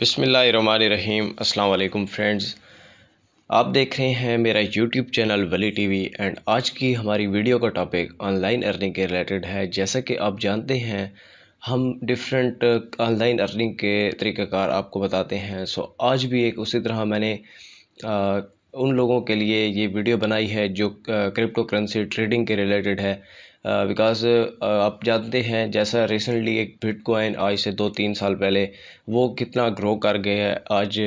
बिसमीम अल्लाम फ्रेंड्स आप देख रहे हैं मेरा YouTube channel Wali TV and आज की हमारी वीडियो का टॉपिक ऑनलाइन अर्निंग के रिलेटेड है जैसा कि आप जानते हैं हम डिफरेंट ऑनलाइन अर्निंग के तरीक़ाकार आपको बताते हैं सो आज भी एक उसी तरह मैंने uh, उन लोगों के लिए ये वीडियो बनाई है जो क्रिप्टो करेंसी ट्रेडिंग के रिलेटेड है बिकॉज आप जानते हैं जैसा रिसेंटली एक बिटकॉइन आज से दो तीन साल पहले वो कितना ग्रो कर गए है आज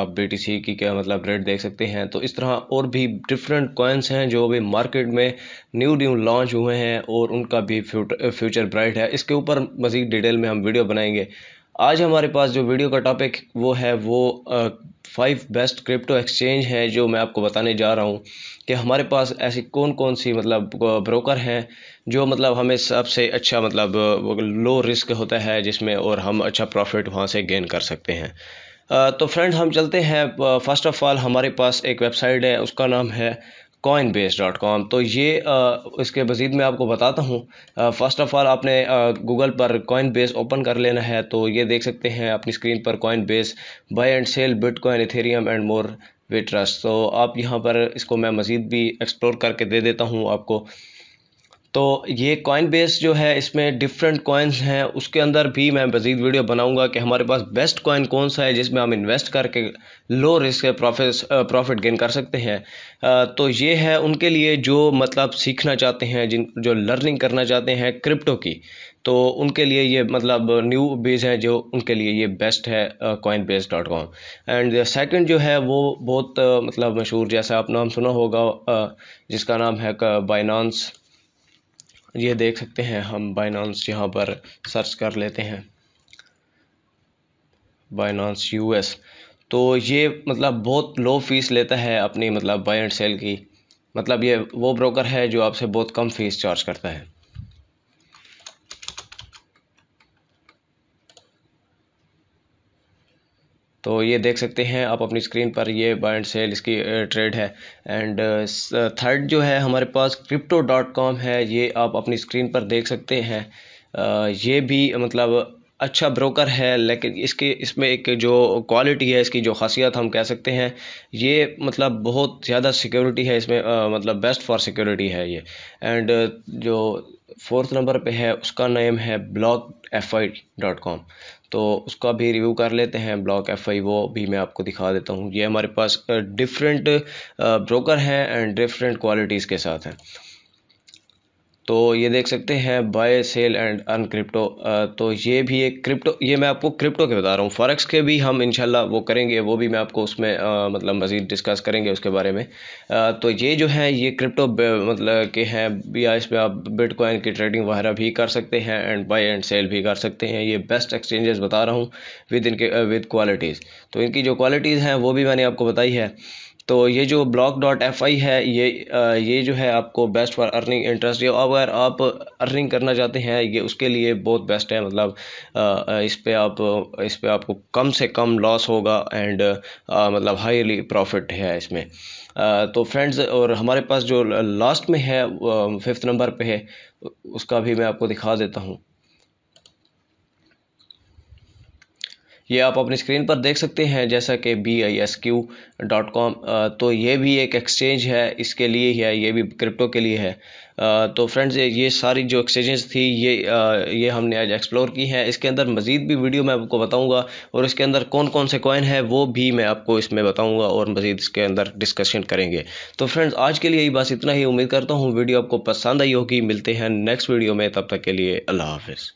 आप बी की क्या मतलब रेट देख सकते हैं तो इस तरह और भी डिफरेंट कॉइन्स हैं जो अभी मार्केट में न्यू न्यू लॉन्च हुए हैं और उनका भी फ्यूचर ब्राइट है इसके ऊपर मज़ीद डिटेल में हम वीडियो बनाएंगे आज हमारे पास जो वीडियो का टॉपिक वो है वो फाइव बेस्ट क्रिप्टो एक्सचेंज हैं जो मैं आपको बताने जा रहा हूँ कि हमारे पास ऐसी कौन कौन सी मतलब ब्रोकर हैं जो मतलब हमें सबसे अच्छा मतलब लो रिस्क होता है जिसमें और हम अच्छा प्रॉफिट वहाँ से गेन कर सकते हैं तो फ्रेंड हम चलते हैं फर्स्ट ऑफ ऑल हमारे पास एक वेबसाइट है उसका नाम है कॉइन बेस डॉट कॉम तो ये इसके मज़ीद मैं आपको बताता हूँ फ़र्स्ट ऑफ़ ऑल आपने गूगल पर कॉइन बेस ओपन कर लेना है तो ये देख सकते हैं अपनी स्क्रीन पर Coinbase buy and sell Bitcoin Ethereum and more we trust तो आप यहाँ पर इसको मैं मज़ीद भी एक्सप्लोर करके दे देता हूँ आपको तो ये कॉइन बेस जो है इसमें डिफरेंट कॉइन्स हैं उसके अंदर भी मैं मज़ीद वीडियो बनाऊंगा कि हमारे पास बेस्ट कॉइन कौन सा है जिसमें हम इन्वेस्ट करके low risk profit profit gain कर सकते हैं तो ये है उनके लिए जो मतलब सीखना चाहते हैं जिन जो लर्निंग करना चाहते हैं क्रिप्टो की तो उनके लिए ये मतलब न्यू बेस है जो उनके लिए ये बेस्ट है Coinbase dot com and second जो है वो बहुत मतलब मशहूर जैसा आप नाम सुना होगा जिसका नाम है बाइनानस ये देख सकते हैं हम बाइनांस यहाँ पर सर्च कर लेते हैं बाइनांस यूएस तो ये मतलब बहुत लो फीस लेता है अपनी मतलब बाय एंड सेल की मतलब ये वो ब्रोकर है जो आपसे बहुत कम फीस चार्ज करता है तो ये देख सकते हैं आप अपनी स्क्रीन पर ये बाय एंड सेल इसकी ट्रेड है एंड थर्ड जो है हमारे पास क्रिप्टो डॉट कॉम है ये आप अपनी स्क्रीन पर देख सकते हैं ये भी मतलब अच्छा ब्रोकर है लेकिन इसकी इसमें एक जो क्वालिटी है इसकी जो खासियत हम कह सकते हैं ये मतलब बहुत ज़्यादा सिक्योरिटी है इसमें आ, मतलब बेस्ट फॉर सिक्योरिटी है ये एंड जो फोर्थ नंबर पे है उसका नेम है BlockFi dot com तो उसका भी रिव्यू कर लेते हैं ब्लॉक एफ आई वो भी मैं आपको दिखा देता हूँ ये हमारे पास डिफरेंट ब्रोकर हैं एंड डिफरेंट क्वालिटीज़ के साथ हैं तो ये देख सकते हैं buy sell and earn crypto तो ये भी एक क्रिप्टो ये मैं आपको क्रिप्टो के बता रहा हूँ फ़ॉरेक्स के भी हम इंशाल्लाह वो करेंगे वो भी मैं आपको उसमें आ, मतलब मज़ीद डिस्कस करेंगे उसके बारे में आ, तो ये जो है ये क्रिप्टो मतलब के हैं या इस पर आप बिटकॉइन की ट्रेडिंग वगैरह भी कर सकते हैं एंड बाय एंड सेल भी कर सकते हैं ये बेस्ट एक्सचेंजेस बता रहा हूँ विद इनके विद क्वालिटीज़ तो इनकी जो क्वालिटीज़ हैं वो भी मैंने आपको बताई है तो ये जो ब्लॉक डॉट एफ आई है ये ये जो है आपको बेस्ट फॉर अर्निंग इंटरेस्ट ये अगर आप अर्निंग करना चाहते हैं ये उसके लिए बहुत बेस्ट है मतलब इस पर आप इस पर आपको कम से कम लॉस होगा एंड मतलब हाईली प्रॉफिट है इसमें तो फ्रेंड्स और हमारे पास जो लास्ट में है फिफ्थ नंबर पे है उसका भी मैं आपको दिखा देता हूँ ये आप अपनी स्क्रीन पर देख सकते हैं जैसा कि B I S Q dot com तो ये भी एक एक्सचेंज है इसके लिए ही है ये भी क्रिप्टो के लिए है तो फ्रेंड्स ये सारी जो एक्सचेंजेस थी ये ये हमने आज एक्सप्लोर की हैं इसके अंदर मज़ीद भी वीडियो मैं आपको बताऊंगा और इसके अंदर कौन कौन से कॉइन है वो भी मैं आपको इसमें बताऊंगा और मज़ीद इसके अंदर डिस्कशन करेंगे तो फ्रेंड्स आज के लिए यही बस इतना ही उम्मीद करता हूँ वीडियो आपको पसंद आई होगी मिलते हैं नेक्स्ट वीडियो में तब तक के लिए अल्लाह हाफिज़